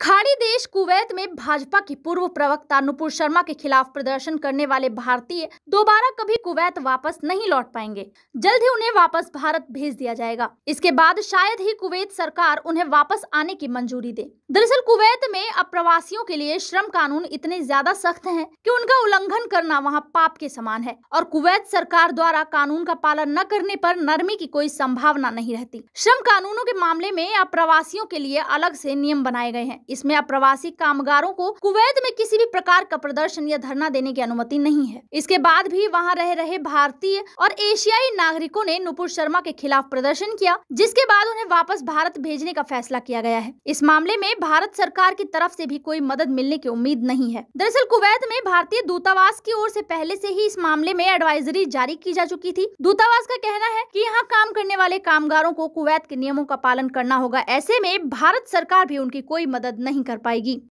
खाड़ी देश कुवैत में भाजपा की पूर्व प्रवक्ता नुपुर शर्मा के खिलाफ प्रदर्शन करने वाले भारतीय दोबारा कभी कुवैत वापस नहीं लौट पाएंगे जल्द ही उन्हें वापस भारत भेज दिया जाएगा इसके बाद शायद ही कुवैत सरकार उन्हें वापस आने की मंजूरी दे दरअसल कुवैत में अप्रवासियों के लिए श्रम कानून इतने ज्यादा सख्त है की उनका उल्लंघन करना वहाँ पाप के समान है और कुवैत सरकार द्वारा कानून का पालन न करने आरोप नरमी की कोई संभावना नहीं रहती श्रम कानूनों के मामले में अप्रवासियों प्रवासियों के लिए अलग ऐसी नियम बनाए गए हैं इसमें अप्रवासी कामगारों को कुवैत में किसी भी प्रकार का प्रदर्शन या धरना देने की अनुमति नहीं है इसके बाद भी वहाँ रह रहे भारतीय और एशियाई नागरिकों ने नुपुर शर्मा के खिलाफ प्रदर्शन किया जिसके बाद उन्हें वापस भारत भेजने का फैसला किया गया है इस मामले में भारत सरकार की तरफ ऐसी भी कोई मदद मिलने की उम्मीद नहीं है दरअसल कुवैत में भारतीय दूतावास की ओर ऐसी पहले ऐसी ही इस मामले में एडवाइजरी जारी की जा चुकी थी दूतावास का कहना है की यहाँ काम करने वाले कामगारों को कुवैत के नियमों का पालन करना होगा ऐसे में भारत सरकार भी उनकी कोई मदद नहीं कर पाएगी